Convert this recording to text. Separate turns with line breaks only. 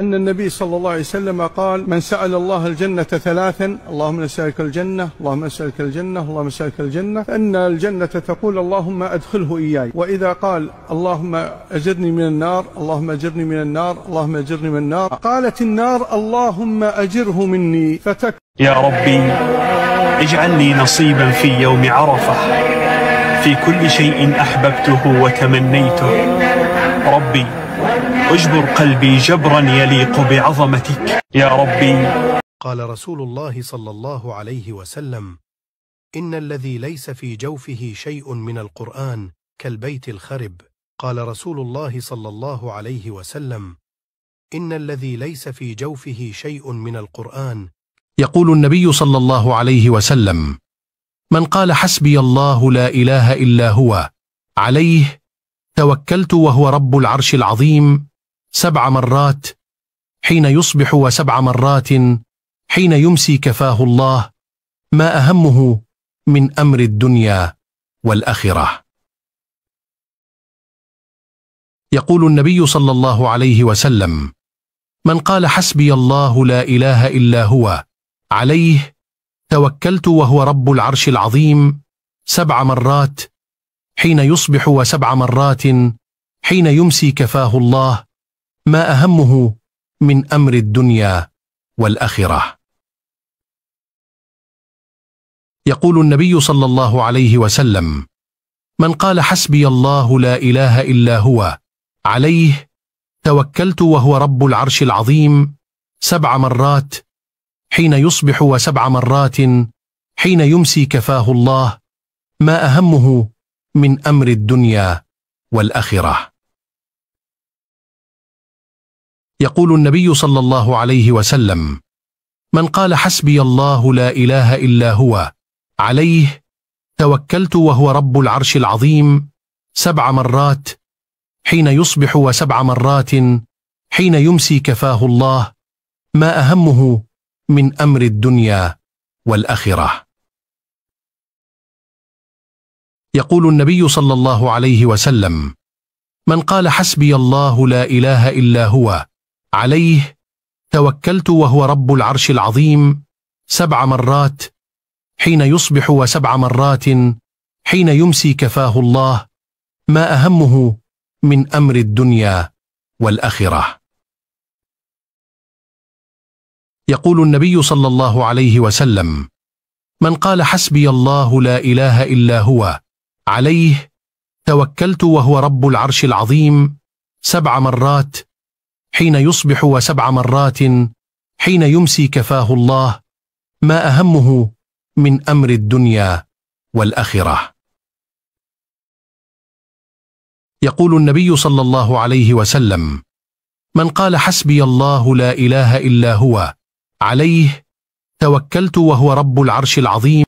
أن النبي صلى الله عليه وسلم قال من سأل الله الجنة ثلاثا اللهم نسألك الجنة اللهم نسألك الجنة اللهم نسألك الجنة أن الجنة تقول اللهم أدخله إياي وإذا قال اللهم أجرني من النار اللهم أجرني من النار اللهم أجرني من النار قالت النار اللهم أجره مني فتك يا ربي
اجعل لي نصيبا في يوم عرفة في كل شيء أحببته وتمنيته ربي اجبر قلبي جبرا يليق بعظمتك يا ربي قال رسول الله صلى الله عليه وسلم إن الذي ليس في جوفه شيء من القرآن كالبيت الخرب قال رسول الله صلى الله عليه وسلم إن الذي ليس في جوفه شيء من القرآن يقول النبي صلى الله عليه وسلم من قال حسبي الله لا إله إلا هو عليه توكلت وهو رب العرش العظيم سبع مرات حين يصبح وسبع مرات حين يمسي كفاه الله ما أهمه من أمر الدنيا والآخرة يقول النبي صلى الله عليه وسلم من قال حسبي الله لا إله إلا هو عليه توكلت وهو رب العرش العظيم سبع مرات حين يصبح وسبع مرات حين يمسي كفاه الله ما اهمه من امر الدنيا والاخره يقول النبي صلى الله عليه وسلم من قال حسبي الله لا اله الا هو عليه توكلت وهو رب العرش العظيم سبع مرات حين يصبح وسبع مرات حين يمسي كفاه الله ما اهمه من امر الدنيا والاخره يقول النبي صلى الله عليه وسلم من قال حسبي الله لا إله إلا هو عليه توكلت وهو رب العرش العظيم سبع مرات حين يصبح وسبع مرات حين يمسي كفاه الله ما أهمه من أمر الدنيا والآخرة يقول النبي صلى الله عليه وسلم من قال حسبي الله لا إله إلا هو عليه توكلت وهو رب العرش العظيم سبع مرات حين يصبح وسبع مرات حين يمسي كفاه الله ما أهمه من أمر الدنيا والآخرة يقول النبي صلى الله عليه وسلم من قال حسبي الله لا إله إلا هو عليه توكلت وهو رب العرش العظيم سبع مرات حين يصبح وسبع مرات حين يمسي كفاه الله ما أهمه من أمر الدنيا والآخرة يقول النبي صلى الله عليه وسلم من قال حسبي
الله لا إله إلا هو عليه توكلت وهو رب العرش العظيم